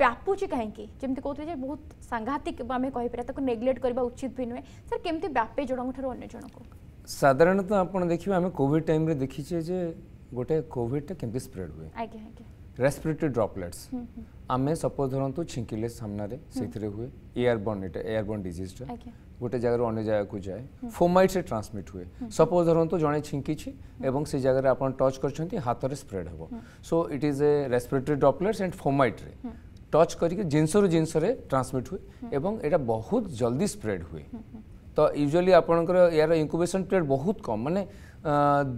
ବ୍ୟାପୁଛି କାହିଁକି ଯେମିତି କହୁଥିଲେ ଯେ ବହୁତ ସାଂଘାତିକ ଆମେ କହିପାରିବା ତାକୁ ନେଗ୍ଲେକ୍ଟ କରିବା ଉଚିତ ବି ନୁହେଁ ସାର୍ କେମିତି ବ୍ୟାପେ ଜଣଙ୍କଠାରୁ ଅନ୍ୟ ଜଣଙ୍କୁ ସାଧାରଣତଃ ଆପଣ ଦେଖିବେ ଆମେ କୋଭିଡ଼ ଟାଇମ୍ରେ ଦେଖିଛେ ଯେ ଗୋଟେ କୋଭିଡ଼ଟା କେମିତି ସ୍ପ୍ରେଡ୍ ହୁଏ ରେସ୍ପିରେଟୋରୀ ଡ୍ରପଲେଟ୍ସ ଆମେ ସପୋଜ ଧରନ୍ତୁ ଛିଙ୍କିଲେ ସାମ୍ନାରେ ସେଥିରେ ହୁଏ ଏୟାରବର୍ନ ଏଇଟା ଏୟାରବର୍ନ ଡିଜିଜଟା ଗୋଟେ ଜାଗାରୁ ଅନ୍ୟ ଜାଗାକୁ ଯାଏ ଫୋମାଇଟ୍ସରେ ଟ୍ରାନ୍ସମିଟ୍ ହୁଏ ସପୋଜ ଧରନ୍ତୁ ଜଣେ ଛିଙ୍କିଛି ଏବଂ ସେ ଜାଗାରେ ଆପଣ ଟଚ୍ କରିଛନ୍ତି ହାତରେ ସ୍ପ୍ରେଡ୍ ହେବ so it is a respiratory droplets and ଫୋମାଇଟ୍ରେ ଟଚ୍ କରିକି ଜିନିଷରୁ ଜିନିଷରେ ଟ୍ରାନ୍ସମିଟ୍ ହୁଏ ଏବଂ ଏଇଟା ବହୁତ ଜଲ୍ଦି ସ୍ପ୍ରେଡ୍ ହୁଏ तो यूजुअली आपणकर यार इनक्यूबेशन पीरियड बहुत कम माने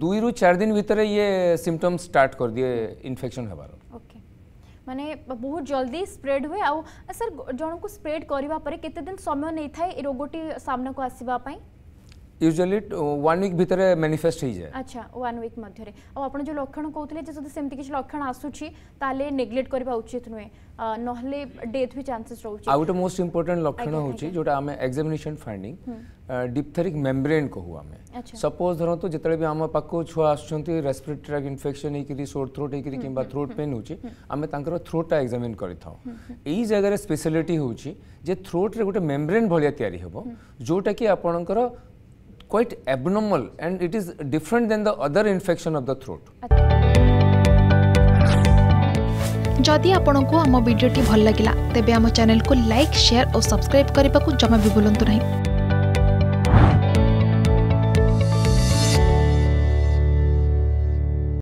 दुई रु चार दिन भितर ये सिम्टम स्टार्ट कर दिए इनफेक्शन हबार ओके माने बहुत जल्दी स्प्रेड हुए आ सर जन को स्प्रेड करने केते दिन समय नहीं था रोगोटी सामने को पई ୟୁଜୁଆଲି ୱାନ୍ ୱିକ୍ ଭିତରେ ମ୍ୟାନିଫେଷ୍ଟ ହେଇଯାଏ ଆଚ୍ଛା ୱାନ୍ ୱିକ୍ ମଧ୍ୟରେ ଆଉ ଆପଣ ଯେଉଁ ଲକ୍ଷଣ କହୁଥିଲେ ଯେ ଯଦି ସେମିତି କିଛି ଲକ୍ଷଣ ଆସୁଛି ତାହେଲେ ନେଗ୍ଲେକ୍ଟ କରିବା ଉଚିତ ନୁହେଁ ନହେଲେ ଡେଥ୍ ବି ଚାନ୍ସେସ୍ ରହୁଛି ଆଉ ଗୋଟେ ମୋଷ୍ଟ ଇମ୍ପୋର୍ଟାଣ୍ଟ ଲକ୍ଷଣ ହେଉଛି ଯେଉଁଟା ଆମେ ଏକ୍ସାମିନେସନ୍ ଫାଇଣ୍ଡିଂ ଡିପ୍ଥେରିକ୍ ମେମ୍ବ୍ରେନ୍ କହୁ ଆମେ ସପୋଜ୍ ଧରନ୍ତୁ ଯେତେବେଳେ ବି ଆମ ପାଖକୁ ଛୁଆ ଆସୁଛନ୍ତି ରେସ୍ପିରେଟରୀ ଟ୍ରାକ୍ ଇନଫେକ୍ସନ୍ ହେଇକିରି ସୋର୍ ଥ୍ରୋଟ୍ ହେଇକିରି କିମ୍ବା ଥ୍ରୋଟ୍ ପେନ୍ ହେଉଛି ଆମେ ତାଙ୍କର ଥ୍ରୋଟ୍ଟା ଏକ୍ସାମିନ୍ କରିଥାଉ ଏଇ ଜାଗାରେ ସ୍ପେଶାଲିଟି ହେଉଛି ଯେ ଥ୍ରୋଟ୍ରେ ଗୋଟେ ମେମ୍ବ୍ରେନ୍ ଭଳିଆ ତିଆରି ହେବ ଯେଉଁଟାକି ଆପଣଙ୍କର quite abnormal and it is different than the other infection of the throat. जदि आपण को आम भिडी भल लगा तेब आम चेल को लाइक सेयार और सब्सक्राइब करने को जमा भी बुलां नहीं